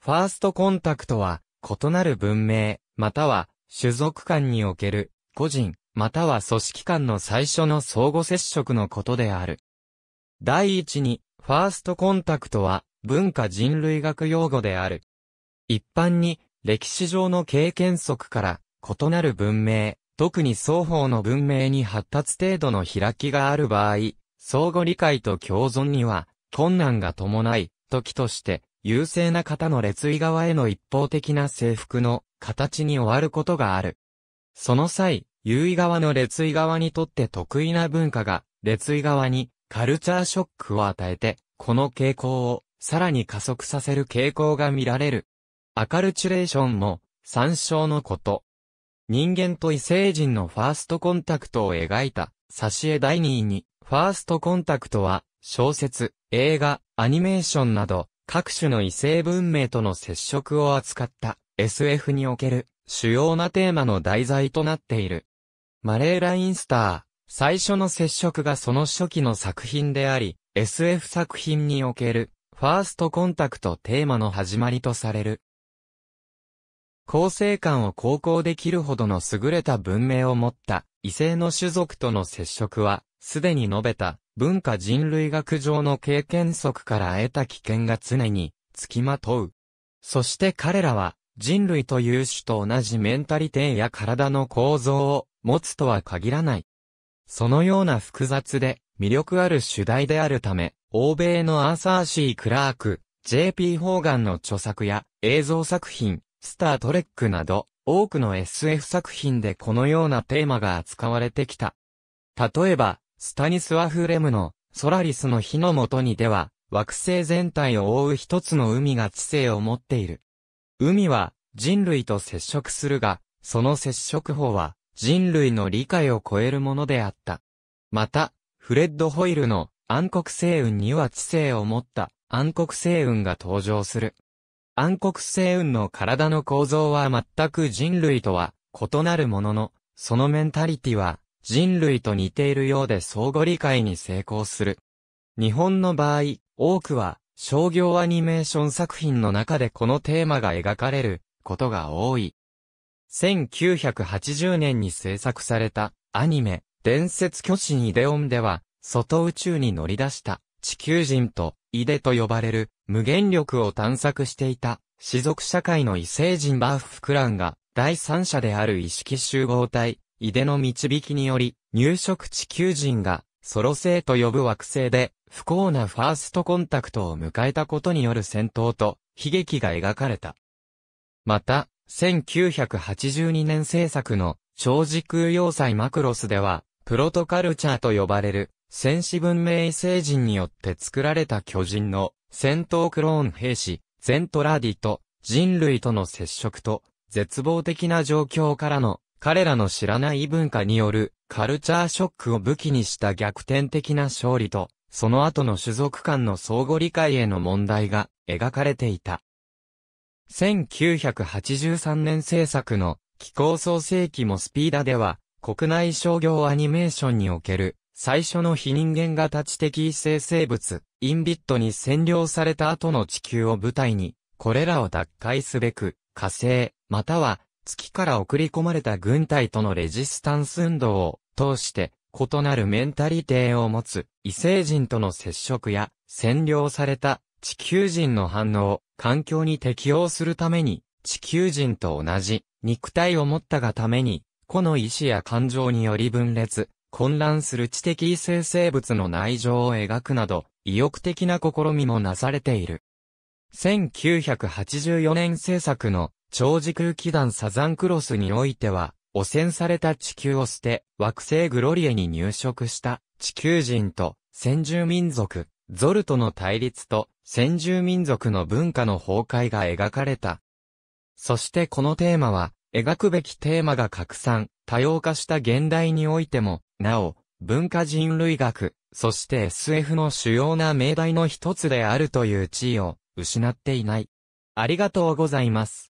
ファーストコンタクトは、異なる文明、または、種族間における、個人、または組織間の最初の相互接触のことである。第一に、ファーストコンタクトは、文化人類学用語である。一般に、歴史上の経験則から、異なる文明、特に双方の文明に発達程度の開きがある場合、相互理解と共存には、困難が伴い、時として、優勢な方の列位側への一方的な征服の形に終わることがある。その際、優位側の列位側にとって得意な文化が、列位側にカルチャーショックを与えて、この傾向をさらに加速させる傾向が見られる。アカルチュレーションも参照のこと。人間と異星人のファーストコンタクトを描いた、挿絵第2位に、ファーストコンタクトは、小説、映画、アニメーションなど、各種の異性文明との接触を扱った SF における主要なテーマの題材となっている。マレーラインスター、最初の接触がその初期の作品であり、SF 作品におけるファーストコンタクトテーマの始まりとされる。構成感を高校できるほどの優れた文明を持った異性の種族との接触は、すでに述べた、文化人類学上の経験則から得た危険が常に、つきまとう。そして彼らは、人類という種と同じメンタリティや体の構造を持つとは限らない。そのような複雑で魅力ある主題であるため、欧米のアーサー・シー・クラーク、JP ホーガンの著作や映像作品、スター・トレックなど、多くの SF 作品でこのようなテーマが扱われてきた。例えば、スタニスワフレムのソラリスの火の元にでは、惑星全体を覆う一つの海が知性を持っている。海は人類と接触するが、その接触法は人類の理解を超えるものであった。また、フレッド・ホイルの暗黒星雲には知性を持った暗黒星雲が登場する。暗黒星雲の体の構造は全く人類とは異なるものの、そのメンタリティは人類と似ているようで相互理解に成功する。日本の場合、多くは商業アニメーション作品の中でこのテーマが描かれることが多い。1980年に制作されたアニメ、伝説巨神イデオンでは、外宇宙に乗り出した地球人とイデと呼ばれる無限力を探索していた、士族社会の異星人バーフクランが、第三者である意識集合体、イデの導きにより、入植地球人が、ソロ星と呼ぶ惑星で、不幸なファーストコンタクトを迎えたことによる戦闘と、悲劇が描かれた。また、1982年制作の、超時空要塞マクロスでは、プロトカルチャーと呼ばれる、戦士文明異星人によって作られた巨人の戦闘クローン兵士、ゼントラーディと人類との接触と、絶望的な状況からの、彼らの知らない文化による、カルチャーショックを武器にした逆転的な勝利と、その後の種族間の相互理解への問題が描かれていた。1983年制作の気候創世記もスピーダでは国内商業アニメーションにおける最初の非人間型知的異性生物、インビットに占領された後の地球を舞台に、これらを奪回すべく、火星、または月から送り込まれた軍隊とのレジスタンス運動を通して、異なるメンタリティを持つ異星人との接触や、占領された地球人の反応、環境に適応するために、地球人と同じ肉体を持ったがために、個の意志や感情により分裂、混乱する知的異性生物の内情を描くなど、意欲的な試みもなされている。1984年制作の超時空気団サザンクロスにおいては、汚染された地球を捨て、惑星グロリエに入植した地球人と先住民族、ゾルとの対立と先住民族の文化の崩壊が描かれた。そしてこのテーマは、描くべきテーマが拡散、多様化した現代においても、なお、文化人類学、そして SF の主要な命題の一つであるという地位を失っていない。ありがとうございます。